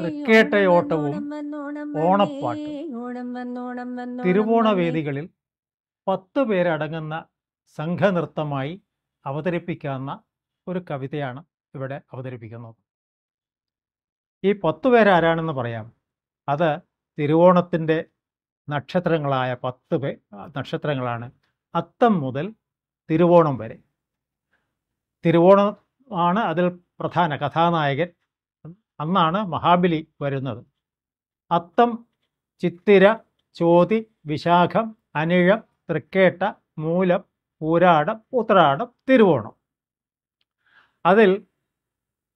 തൃക്കേട്ടയോട്ടവും ഓണപ്പാട്ടും തിരുവോണ വേദികളിൽ പത്ത് പേരടങ്ങുന്ന സംഘനൃത്തമായി അവതരിപ്പിക്കാവുന്ന ഒരു കവിതയാണ് ഇവിടെ അവതരിപ്പിക്കുന്നത് ഈ പത്തു പേരാരാണെന്ന് പറയാം അത് തിരുവോണത്തിൻ്റെ നക്ഷത്രങ്ങളായ പത്ത് പേ നക്ഷത്രങ്ങളാണ് അത്തം മുതൽ തിരുവോണം വരെ തിരുവോണം ആണ് അതിൽ പ്രധാന കഥാനായകൻ അന്നാണ് മഹാബലി വരുന്നത് അത്തം ചിത്തിര ചോതി വിശാഖം അനിഴം തൃക്കേട്ട മൂലം പൂരാടം ഉത്രാടം തിരുവോണം അതിൽ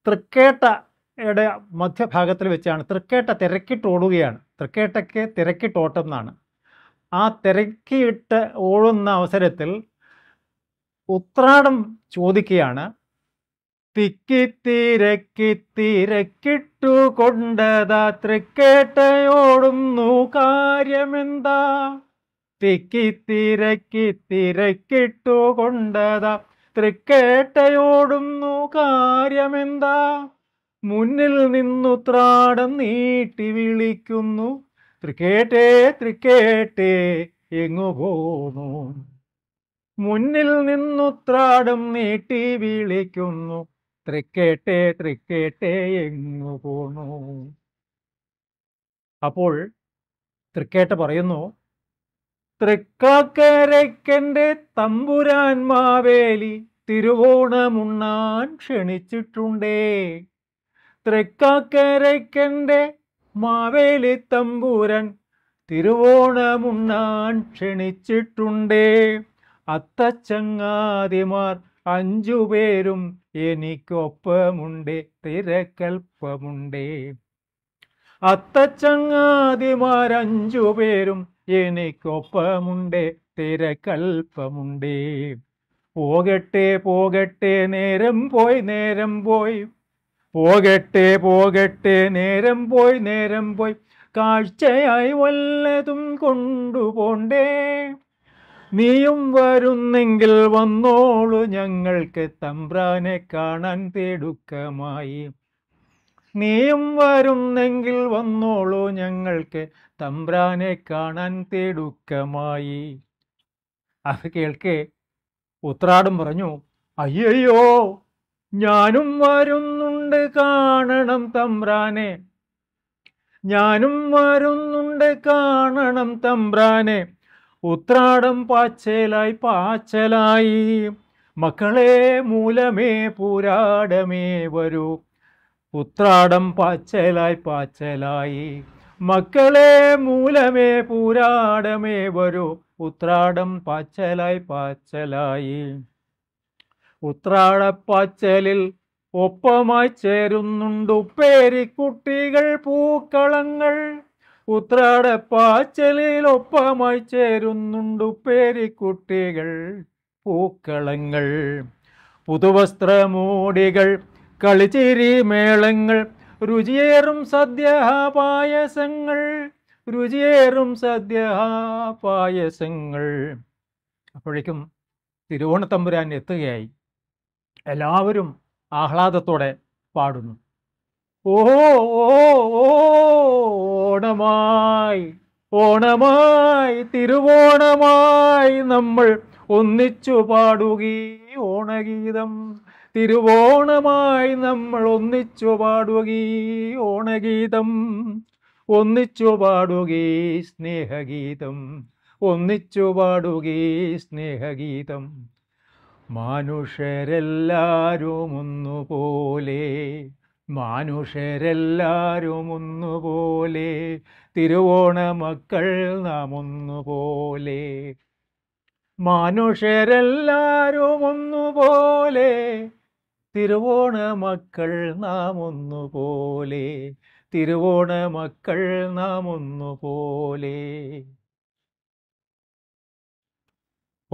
തൃക്കേട്ടയുടെ മധ്യഭാഗത്തിൽ വെച്ചാണ് തൃക്കേട്ട തിരക്കിട്ടോടുകയാണ് തൃക്കേട്ടയ്ക്ക് തിരക്കിട്ടോട്ടം എന്നാണ് ആ തിരക്കിയിട്ട് ഓടുന്ന അവസരത്തിൽ ഉത്രാടം ചോദിക്കുകയാണ് തിക്കിത്തിരക്കിത്തിരക്കിട്ടു കൊണ്ടതാ തൃക്കേട്ടയോടുന്നു കാര്യമെന്താ തിക്കിത്തിരക്കിത്തിരക്കിട്ടു കൊണ്ടതാ തൃക്കേട്ടയോടുന്നു കാര്യമെന്താ മുന്നിൽ നിന്നുത്രാടം നീട്ടി വിളിക്കുന്നു തൃക്കേട്ടേ തൃക്കേട്ടേ എങ്ങു പോന്നു മുന്നിൽ നിന്നുത്രാടം നീട്ടി വിളിക്കുന്നു തൃക്കേട്ടെ തൃക്കേട്ടെ എങ്ങു പോണു അപ്പോൾ തൃക്കേട്ട പറയുന്നു തൃക്കാക്കരക്കൻ്റെ തമ്പുരാൻ മാവേലി തിരുവോണമുണ്ണാൻ ക്ഷണിച്ചിട്ടുണ്ടേ തൃക്കാക്കരക്കൻ്റെ മാവേലി തമ്പുരൻ തിരുവോണമുണ്ണാൻ ക്ഷണിച്ചിട്ടുണ്ടേ അത്തച്ചങ്ങാതിമാർ അഞ്ചു പേരും എനിക്കൊപ്പമുണ്ട് തിരക്കൽപ്പമുണ്ട് അത്തച്ചങ്ങാതിമാർ അഞ്ചു പേരും എനിക്കൊപ്പമുണ്ട് തിരക്കൽപ്പമുണ്ട് പോകട്ടെ പോകട്ടെ നേരം പോയി നേരം പോയി പോകട്ടെ പോകട്ടെ നേരം പോയി നേരം പോയി കാഴ്ചയായി വല്ലതും കൊണ്ടുപോണ്ടേ നീയും വരുന്നെങ്കിൽ വന്നോളൂ ഞങ്ങൾക്ക് തമ്പ്രാനെ കാണാൻ തിടുക്കമായി നീയും വരുന്നെങ്കിൽ വന്നോളൂ ഞങ്ങൾക്ക് തമ്പ്രാനെ കാണാൻ തിടുക്കമായി അത് കേൾക്കെ ഉത്രാടും പറഞ്ഞു അയ്യയ്യോ ഞാനും വരുന്നുണ്ട് കാണണം തമ്പ്രാനെ ഞാനും വരുന്നുണ്ട് കാണണം തമ്പ്രാനെ ഉത്രാടം പാച്ചലായി പാച്ചലായി മക്കളെ മൂലമേ പൂരാടമേ വരൂ ഉത്രാടം പാച്ചലായി പാച്ചലായി മക്കളെ മൂലമേ പൂരാടമേ വരൂ ഉത്രാടം പാച്ചലായി പാച്ചലായി ഉത്രാടപ്പാച്ചലിൽ ഒപ്പമായി ചേരുന്നുണ്ടു പേരിക്കുട്ടികൾ പൂക്കളങ്ങൾ ഉത്രാടപ്പാച്ചലിലൊപ്പമായി ചേരുന്നുണ്ടു പേരിക്കുട്ടികൾ പൂക്കളങ്ങൾ പുതുവസ്ത്രമൂടികൾ കളിച്ചിരി മേളങ്ങൾ രുചിയേറും സദ്യഹായസങ്ങൾ രുചിയേറും സദ്യഹായസങ്ങൾ അപ്പോഴേക്കും തിരുവോണത്തമ്പുരാൻ എത്തുകയായി എല്ലാവരും ആഹ്ലാദത്തോടെ പാടുന്നു ഓ ഓ ഓ ഓണമായി ഓണമായി തിരുവോണമായി നമ്മൾ ഒന്നിച്ചു പാടുകീ ഓണഗീതം തിരുവോണമായി നമ്മൾ ഒന്നിച്ചു പാടുകീ ഓണഗീതം ഒന്നിച്ചു പാടുകീ സ്നേഹഗീതം ഒന്നിച്ചു പാടുകീ സ്നേഹഗീതം മനുഷ്യരെല്ലാവരും ഒന്നുപോലെ മനുഷ്യരെല്ലാവരും ഒന്നുപോലെ തിരുവോണ മക്കൾ നാം ഒന്നുപോലെ മനുഷ്യരെല്ലാവരും ഒന്നുപോലെ തിരുവോണ മക്കൾ നാം ഒന്നുപോലെ തിരുവോണ മക്കൾ നാം ഒന്നുപോലെ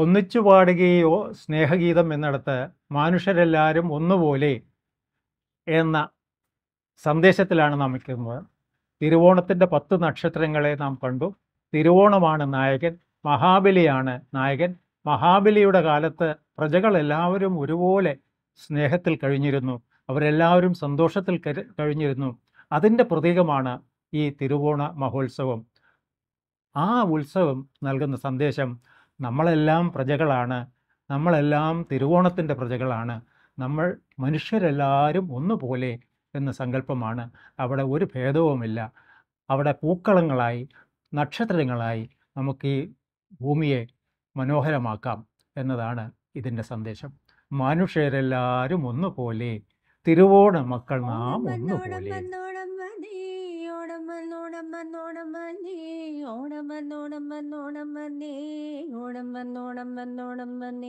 ഒന്നിച്ചു പാടുകയോ സ്നേഹഗീതം എന്നിടത്ത് മനുഷ്യരെല്ലാവരും ഒന്നുപോലെ എന്ന സന്ദേശത്തിലാണ് നാം നിൽക്കുന്നത് തിരുവോണത്തിൻ്റെ പത്ത് നക്ഷത്രങ്ങളെ നാം കണ്ടു തിരുവോണമാണ് നായകൻ മഹാബലിയാണ് നായകൻ മഹാബലിയുടെ കാലത്ത് പ്രജകളെല്ലാവരും ഒരുപോലെ സ്നേഹത്തിൽ കഴിഞ്ഞിരുന്നു അവരെല്ലാവരും സന്തോഷത്തിൽ കഴിഞ്ഞിരുന്നു അതിൻ്റെ പ്രതീകമാണ് ഈ തിരുവോണ മഹോത്സവം ആ ഉത്സവം നൽകുന്ന സന്ദേശം നമ്മളെല്ലാം പ്രജകളാണ് നമ്മളെല്ലാം തിരുവോണത്തിൻ്റെ പ്രജകളാണ് നമ്മൾ മനുഷ്യരെല്ലാവരും ഒന്നുപോലെ എന്ന സങ്കല്പമാണ് അവിടെ ഒരു ഭേദവുമില്ല അവിടെ പൂക്കളങ്ങളായി നക്ഷത്രങ്ങളായി നമുക്ക് ഈ ഭൂമിയെ മനോഹരമാക്കാം എന്നതാണ് ഇതിൻ്റെ സന്ദേശം മനുഷ്യരെല്ലാവരും ഒന്നുപോലെ തിരുവോണ മക്കൾ നാം ഒന്നുപോലെ ഓണം വന്നോണം വന്നോണം വന്നേ ഓണം വന്നോണം വന്നോണം വന്നേ